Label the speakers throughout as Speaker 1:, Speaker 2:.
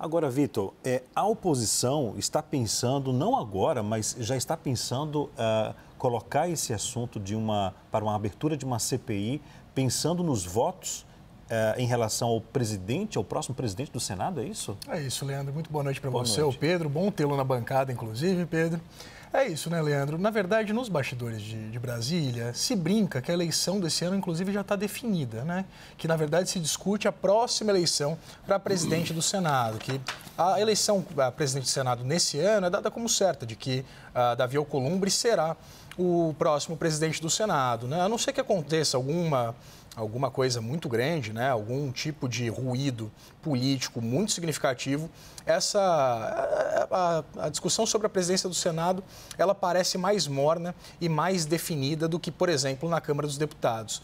Speaker 1: Agora, Vitor, é, a oposição está pensando, não agora, mas já está pensando uh, colocar esse assunto de uma, para uma abertura de uma CPI, pensando nos votos uh, em relação ao presidente, ao próximo presidente do Senado, é isso? É isso, Leandro. Muito boa noite para você, noite. o Pedro. Bom tê-lo na bancada, inclusive, Pedro. É isso, né, Leandro? Na verdade, nos bastidores de, de, Brasília, se brinca que a eleição desse ano, inclusive, já está definida, né? Que, na verdade, se discute a próxima eleição para presidente do Senado, que a eleição para presidente do Senado nesse ano é dada como certa, de que uh, Davi Alcolumbre será o próximo presidente do Senado, né? A não ser que aconteça alguma alguma coisa muito grande, né, algum tipo de ruído político muito significativo, essa a, a, a, discussão sobre a presidência do Senado ela parece mais morna e mais definida do que, por exemplo, na Câmara dos Deputados.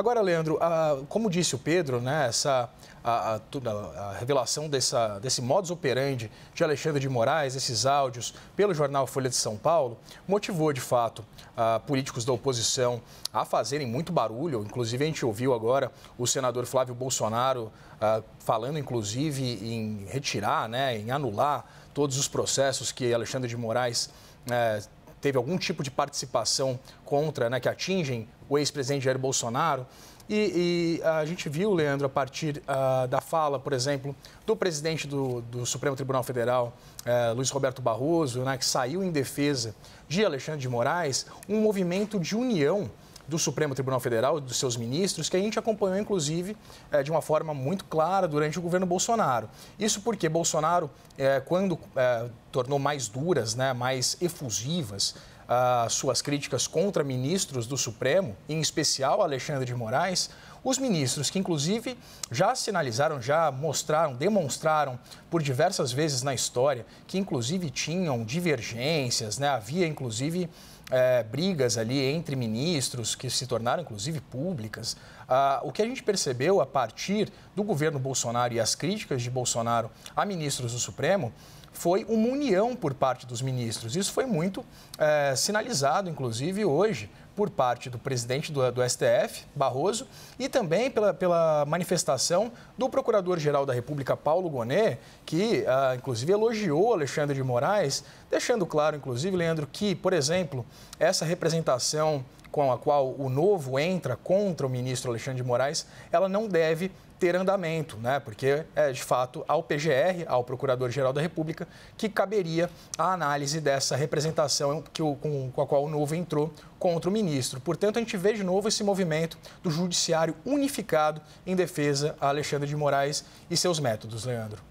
Speaker 1: Agora, Leandro, a, ah, como disse o Pedro, né, essa, a, a, a revelação dessa, desse modus operandi de Alexandre de Moraes, esses áudios, pelo jornal Folha de São Paulo, motivou, de fato, ah, políticos da oposição a fazerem muito barulho. Inclusive, a gente ouviu agora o senador Flávio Bolsonaro ah, falando, inclusive, em retirar, né, em anular todos os processos que Alexandre de Moraes... É, teve algum tipo de participação contra, né, que atingem o ex-presidente Jair Bolsonaro. E, e, a gente viu, Leandro, a partir uh, da fala, por exemplo, do presidente do, do Supremo Tribunal Federal, uh, Luiz Roberto Barroso, né, que saiu em defesa de Alexandre de Moraes, um movimento de união do Supremo Tribunal Federal, dos seus ministros, que a gente acompanhou, inclusive, é, de uma forma muito clara durante o governo Bolsonaro. Isso porque Bolsonaro, é, quando é, tornou mais duras, né, mais efusivas as ah, suas críticas contra ministros do Supremo, em especial Alexandre de Moraes, os ministros que, inclusive, já sinalizaram, já mostraram, demonstraram por diversas vezes na história que, inclusive, tinham divergências, né? havia, inclusive, é, brigas ali entre ministros que se tornaram, inclusive, públicas. Ah, o que a gente percebeu a partir do governo Bolsonaro e as críticas de Bolsonaro a ministros do Supremo foi uma união por parte dos ministros. Isso foi muito é, sinalizado, inclusive, hoje, por parte do presidente do, do, STF, Barroso, e também pela, pela manifestação do Procurador-Geral da República, Paulo Gonet, que, ah, inclusive, elogiou Alexandre de Moraes, deixando claro, inclusive, Leandro, que, por exemplo, essa representação com a qual o novo entra contra o ministro Alexandre de Moraes, ela não deve ter andamento, né? Porque é de fato ao PGR, ao Procurador-Geral da República, que caberia a análise dessa representação que o, com, com a qual o novo entrou contra o ministro. Portanto, a gente vê de novo esse movimento do judiciário unificado em defesa a Alexandre de Moraes e seus métodos, Leandro.